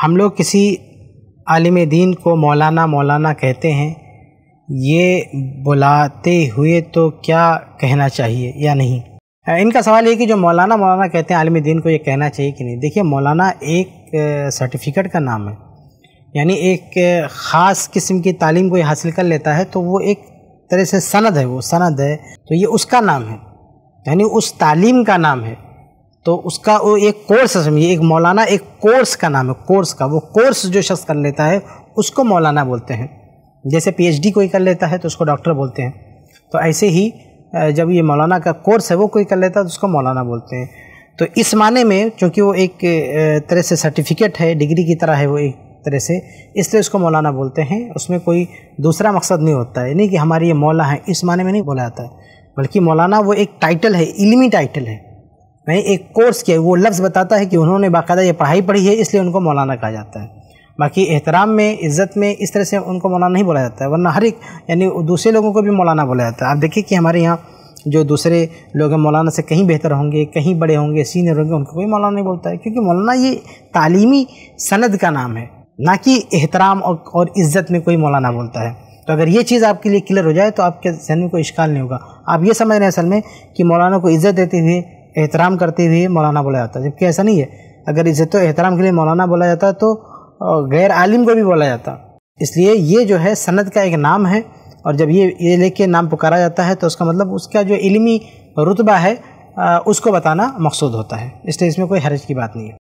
हम लोग किसी आलिम दीन को मौलाना मौलाना कहते हैं ये बुलाते हुए तो क्या कहना चाहिए या नहीं इनका सवाल ये कि जो मौलाना मौलाना कहते हैं आलिम दीन को ये कहना चाहिए कि नहीं देखिए मौलाना एक सर्टिफिकेट का नाम है यानी एक ख़ास किस्म की तालीम कोई हासिल कर लेता है तो वो एक तरह से सनद है वो सनद है तो ये उसका नाम है यानी उस तालीम का नाम है तो उसका वो एक कोर्स समझिए एक मौलाना एक कोर्स का नाम है कोर्स का वो कोर्स जो शख्स कर लेता है उसको मौलाना बोलते हैं जैसे पीएचडी कोई कर लेता है तो उसको डॉक्टर बोलते हैं तो ऐसे ही जब ये मौलाना का कोर्स है वो कोई कर लेता है तो उसको मौलाना बोलते हैं तो इस माने में चूँकि वो एक तरह से सर्टिफिकेट है डिग्री की तरह है वो एक तरह से इसलिए उसको मौलाना बोलते हैं उसमें कोई दूसरा मकसद नहीं होता है नहीं कि हमारे ये मौला है इस माने में नहीं बोला जाता है बल्कि मौलाना वो एक टाइटल है इलमी टाइटल है मैंने एक कोर्स किया वो लफ्ज़ बताता है कि उन्होंने बाकायदा ये पढ़ाई पढ़ी है इसलिए उनको मौलाना कहा जाता है बाकी एहतराम में इज़्ज़त में इस तरह से उनको मौलाना नहीं बोला जाता है वरना हर एक यानी दूसरे लोगों को भी मौलाना बोला जाता है आप देखिए कि हमारे यहाँ जो दूसरे लोग हैं मौलाना से कहीं बेहतर होंगे कहीं बड़े होंगे सीनियर होंगे उनको कोई मौलाना नहीं बोलता है क्योंकि मौलाना ये तालीमी सनद का नाम है ना कि एहतराम और, और इज़्ज़त में कोई मौलाना बोलता है तो अगर ये चीज़ आपके लिए क्लियर हो जाए तो आपके जहन में कोई इश्काल नहीं होगा आप ये समझ रहे हैं असल में कि मौलाना को इज़्ज़त देते हुए एहतराम करते हुए मौलाना बोला जाता है जबकि ऐसा नहीं है अगर इसे तो एहतराम के लिए मौलाना बोला जाता तो गैर आलिम को भी बोला जाता इसलिए ये जो है सनत का एक नाम है और जब ये ये लेके नाम पुकारा जाता है तो उसका मतलब उसका जो इलमी रुतबा है उसको बताना मकसूद होता है इसलिए इसमें कोई हरज की बात नहीं है